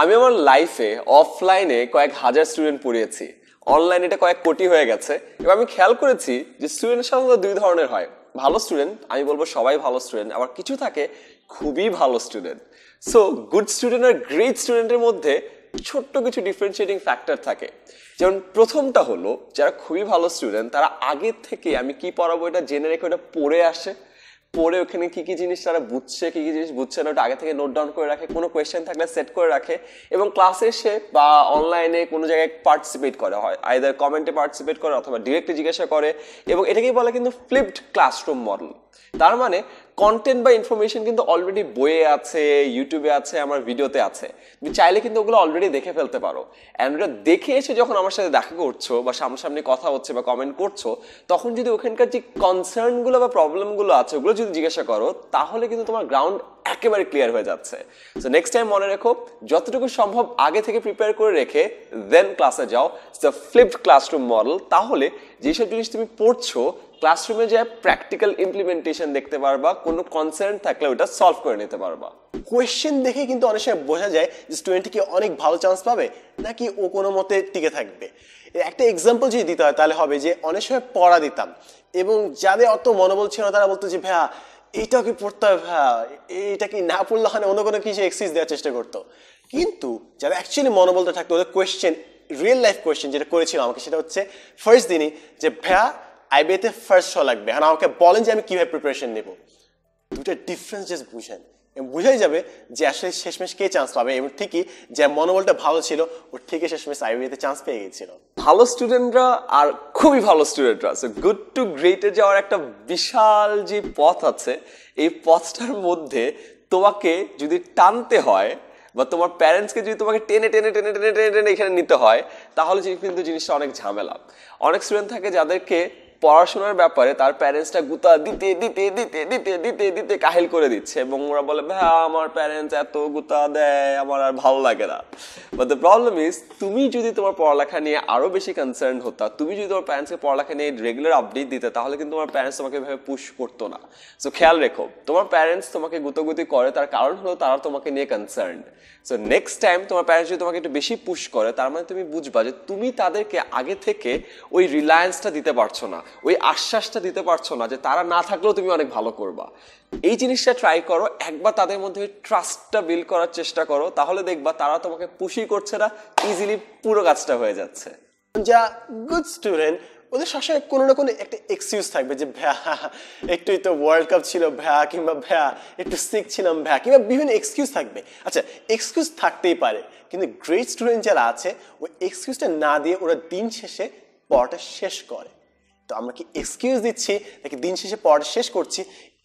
আমি আমার লাইফে অফলাইনে কয়েক হাজার স্টুডেন্ট পড়িয়েছি অনলাইনে এটা কয়েক কোটি হয়ে গেছে এবার আমি খেয়াল করেছি যে স্টুডেন্ট সাধারণত দুই ধরনের হয় ভালো স্টুডেন্ট আমি বলবো সবাই ভালো স্টুডেন্ট আবার কিছু থাকে খুবই ভালো স্টুডেন্ট সো গুড স্টুডেন্ট আর গ্রেট স্টুডেন্টের মধ্যে ছোট্ট কিছু ডিফারেন্সিয়েটিং ফ্যাক্টর থাকে যেমন প্রথমটা হলো যারা খুবই ভালো স্টুডেন্ট তারা আগের থেকে আমি কি পড়াবো এটা জেনে রেখে ওটা পড়ে আসে পরে ওখানে কী কী জিনিস তারা বুঝছে কী কী জিনিস বুঝছে না ওটা আগে থেকে নোট ডাউন করে রাখে কোনো কোয়েশ্চেন থাকলে সেট করে রাখে এবং ক্লাসে এসে বা অনলাইনে কোনো জায়গায় পার্টিসিপেট করা হয় আইদার কমেন্টে পার্টিসিপেট করে অথবা ডিরেক্টলি জিজ্ঞাসা করে এবং এটাকেই বলে কিন্তু ফ্লিপড ক্লাসরুম মডেল তার মানে কন্টেন্ট বা ইনফরমেশন কিন্তু অলরেডি বইয়ে আছে ইউটিউবে আছে আমার ভিডিওতে আছে তুমি চাইলে কিন্তু ওগুলো অলরেডি দেখে ফেলতে পারো অ্যান্ড ওটা দেখে এসে যখন আমার সাথে দেখা করছো বা সামনাসামনি কথা হচ্ছে বা কমেন্ট করছো তখন যদি ওখানকার যে কনসার্নগুলো বা প্রবলেমগুলো আছে ওগুলো যদি জিজ্ঞাসা করো তাহলে কিন্তু তোমার গ্রাউন্ড একেবারে ক্লিয়ার হয়ে যাচ্ছে সো নেক্সট টাইম মনে রেখো যতটুকু সম্ভব আগে থেকে প্রিপেয়ার করে রেখে দেন ক্লাসে যাও ইটস ফ্লিপড ক্লাসরুম মডেল তাহলে যেসব জিনিস তুমি পড়ছো ক্লাসরুমে যে প্র্যাকটিক্যাল ইমপ্লিমেন্টেশন দেখতে পারবা কোনো কনসার্ন থাকলে ওটা সলভ করে নিতে পারবা কোয়েশ্চেন দেখে কিন্তু অনেক সময় বোঝা যায় যে স্টুডেন্ট কি অনেক ভালো চান্স পাবে নাকি ও কোনো মতে টিকে থাকবে একটা এক্সাম্পল যদি দিতে হয় তাহলে হবে যে অনেক সময় পড়া দিতাম এবং যাদের অত মনোবল ছিল না তারা বলতো যে ভাইয়া এটা কি পড়তে হবে ভাই এইটা কি না পড়লে হয় অন্য কোনো কিছু এক্সিস দেওয়ার চেষ্টা করতো কিন্তু যারা অ্যাকচুয়ালি মনোবলতে থাকতো ওদের কোয়েশ্চেন রিয়েল লাইফ কোয়েশ্চেন যেটা করেছিল আমাকে সেটা হচ্ছে ফার্স্ট দিনই যে ভ্যা আইবিএতে ফার্স্ট শ লাগবে আর আমাকে বলেন যে আমি কীভাবে প্রিপারেশন নেব দুটা ডিফারেন্স জাস্ট বুঝেন বুঝাই যাবে যে আসলে শেষমেশ কে চান্স পাবে এবং ঠিকই যে মনোবলটা ভালো ছিল ও ঠিকই শেষমেশ আইবিতে চান্স পেয়ে গেছিল ভালো স্টুডেন্টরা আর খুবই ভালো স্টুডেন্টরা সো গুড টু গ্রেটে যাওয়ার একটা বিশাল যে পথ আছে এই পথটার মধ্যে তোমাকে যদি টানতে হয় বা তোমার প্যারেন্টসকে যদি তোমাকে টেনে টেনে টেনে টেনে টেনে টেনে এখানে নিতে হয় তাহলে কিন্তু জিনিসটা অনেক ঝামেলা অনেক স্টুডেন্ট থাকে যাদেরকে পড়াশোনার ব্যাপারে তার প্যারেন্টসটা গুতা দিতে দিতে দিতে দিতে দিতে দিতে কাহিল করে দিচ্ছে এবং ওরা বলে ভাই আমার প্যারেন্টস এত গুতা দেয় আমার আর ভালো লাগে না বাট দ্য প্রবলেম ইজ তুমি যদি তোমার পড়ালেখা নিয়ে আরও বেশি কনসার্ন হতা তুমি যদি তোমার প্যারেন্টসকে পড়ালেখা নিয়ে রেগুলার আপডেট দিতে তাহলে কিন্তু তোমার প্যারেন্টস তোমাকে এভাবে পুশ করতো না সো খেয়াল রেখো তোমার প্যারেন্টস তোমাকে গুতগুতি করে তার কারণ হলো তারা তোমাকে নিয়ে কনসার্ন সো নেক্সট টাইম তোমার প্যারেন্টস যদি তোমাকে একটু বেশি পুশ করে তার মানে তুমি বুঝবা যে তুমি তাদেরকে আগে থেকে ওই রিলায়েন্সটা দিতে পারছো না ওই আশ্বাসটা দিতে পারছো না যে তারা না থাকলেও তুমি অনেক ভালো করবা এই জিনিসটা ট্রাই করো একবার তাদের মধ্যে ট্রাস্টটা বিল্ড করার চেষ্টা করো তাহলে দেখবা তারা তোমাকে পুষি করছে না ইজিলি পুরো কাজটা হয়ে যাচ্ছে যা গুড স্টুডেন্ট ওদের সবসময় কোনো না কোনো একটা এক্সকিউজ থাকবে যে ভ্যা একটুই তো ওয়ার্ল্ড কাপ ছিল ভ্যা কিংবা ভ্যা একটু সিক ছিলাম ভ্যা কিংবা বিভিন্ন এক্সকিউজ থাকবে আচ্ছা এক্সকিউজ থাকতেই পারে কিন্তু গ্রেট স্টুডেন্ট যারা আছে ওই এক্সকিউজটা না দিয়ে ওরা দিন শেষে পড়াটা শেষ করে তো আমরা কি এক্সকিউজ দিচ্ছি নাকি দিন শেষে পড়া শেষ করছি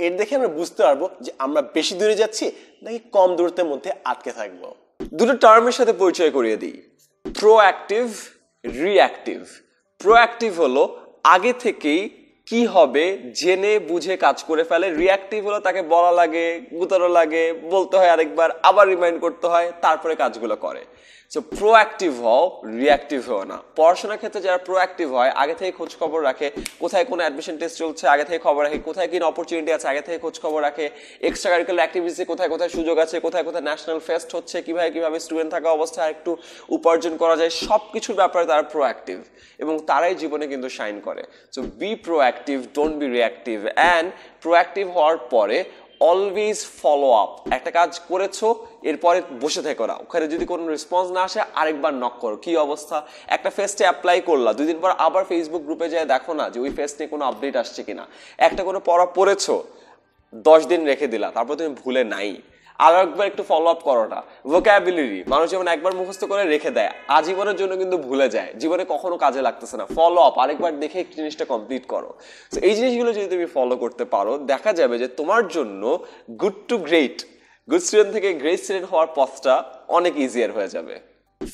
এর দেখে আমরা বুঝতে পারবো যে আমরা বেশি দূরে যাচ্ছি নাকি কম দূরত্বের মধ্যে আটকে থাকবো দুটো টার্মের সাথে পরিচয় করিয়ে দিই প্রোঅ্যাক্টিভ রিঅ্যাক্টিভ প্রোঅ্যাক্টিভ হলো আগে থেকেই কি হবে জেনে বুঝে কাজ করে ফেলে রিয়াক্টিভ হলো তাকে বলা লাগে গুতানো লাগে বলতে হয় আরেকবার আবার রিমাইন্ড করতে হয় তারপরে কাজগুলো করে সো প্রোঅ্যাক্টিভ হও রিয়াক্টিভ হও না পড়াশোনার ক্ষেত্রে যারা প্রোঅ্যাক্টিভ হয় আগে থেকে খোঁজ খবর রাখে কোথায় কোন অ্যাডমিশন টেস্ট চলছে আগে থেকে খবর রাখে কোথায় কিন অপরচুনিটি আছে আগে থেকে খোঁজ খবর রাখে এক্সট্রা কারিকুলার অ্যাক্টিভিটি কোথায় কোথায় সুযোগ আছে কোথায় কোথায় ন্যাশনাল ফেস্ট হচ্ছে কীভাবে কীভাবে স্টুডেন্ট থাকা অবস্থায় একটু উপার্জন করা যায় সব কিছুর ব্যাপারে তারা প্রোঅ্যাক্টিভ এবং তারাই জীবনে কিন্তু শাইন করে so be proactive don't be reactive and proactive হওয়ার পরে অলওয়েজ ফলো আপ একটা কাজ করেছো এরপরে বসে থেকে করা ওখানে যদি কোনো রেসপন্স না আসে আরেকবার নক করো কি অবস্থা একটা ফেস্টে অ্যাপ্লাই করলা দুই দিন পর আবার ফেসবুক গ্রুপে যায় দেখো না যে ওই নিয়ে কোনো আপডেট আসছে কিনা একটা কোনো পড়া পড়েছো দশ দিন রেখে দিলা তারপর তুমি ভুলে নাই আরো একবার একটু ফলো আপ করো না ভোকাবুলারি মানুষ যেমন একবার মুখস্থ করে রেখে দেয় আজীবনের জন্য কিন্তু ভুলে যায় জীবনে কখনো কাজে লাগতেছে না ফলো আপ আরেকবার দেখে একটি জিনিসটা কমপ্লিট করো তো এই জিনিসগুলো যদি তুমি ফলো করতে পারো দেখা যাবে যে তোমার জন্য good to great good student থেকে গ্রেট স্টুডেন্ট হওয়ার পথটা অনেক ইজিয়ার হয়ে যাবে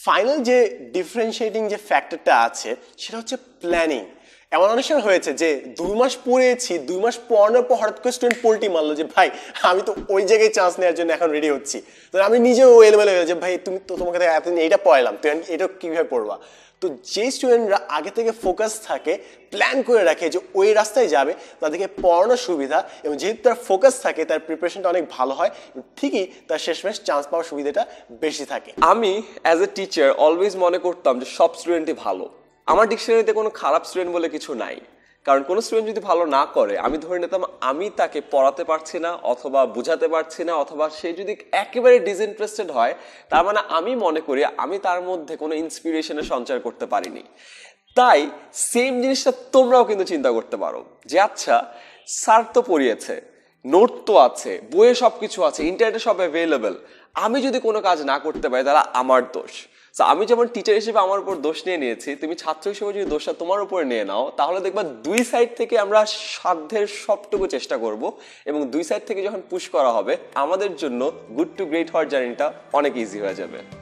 ফাইনাল যে ডিফারেন্সিয়েটিং যে ফ্যাক্টরটা আছে সেটা হচ্ছে প্ল্যানিং এমন অনেক সময় হয়েছে যে দুই মাস পড়েছি দুই মাস পড়ানোর পর হঠাৎ করে স্টুডেন্ট পোল্টি মারলো যে ভাই আমি তো ওই জায়গায় চান্স নেওয়ার জন্য এখন রেডি হচ্ছি তো আমি নিজেও এলোমেলো হয়ে যে ভাই তুমি তো তোমাকে এতদিন এইটা পড়ালাম তো এটা কীভাবে পড়বা তো যে স্টুডেন্টরা আগে থেকে ফোকাস থাকে প্ল্যান করে রাখে যে ওই রাস্তায় যাবে তাদেরকে পড়ানোর সুবিধা এবং যেহেতু তার ফোকাস থাকে তার প্রিপারেশনটা অনেক ভালো হয় ঠিকই তার শেষমেশ চান্স পাওয়ার সুবিধাটা বেশি থাকে আমি অ্যাজ এ টিচার অলওয়েজ মনে করতাম যে সব স্টুডেন্টই ভালো আমার ডিকশনারিতে কোনো খারাপ স্টুডেন্ট বলে কিছু নাই কারণ কোনো স্টুডেন্ট যদি ভালো না করে আমি ধরে নিতাম আমি তাকে পড়াতে পারছি না অথবা বুঝাতে পারছি না অথবা সে যদি একেবারে ডিসইন্টারেস্টেড হয় তার মানে আমি মনে করি আমি তার মধ্যে কোনো ইন্সপিরেশনের সঞ্চার করতে পারিনি তাই সেম জিনিসটা তোমরাও কিন্তু চিন্তা করতে পারো যে আচ্ছা স্যার তো পড়িয়েছে নোট তো আছে বইয়ে সব কিছু আছে ইন্টারনেটে সব অ্যাভেলেবেল আমি যদি কোনো কাজ না করতে পারি তাহলে আমার দোষ সো আমি যেমন টিচার হিসেবে আমার উপর দোষ নিয়ে নিয়েছি তুমি ছাত্র হিসেবে যদি দোষটা তোমার উপরে নিয়ে নাও তাহলে দেখবা দুই সাইড থেকে আমরা সাধ্যের সবটুকু চেষ্টা করব এবং দুই সাইড থেকে যখন পুশ করা হবে আমাদের জন্য গুড টু গ্রেট হওয়ার জার্নিটা অনেক ইজি হয়ে যাবে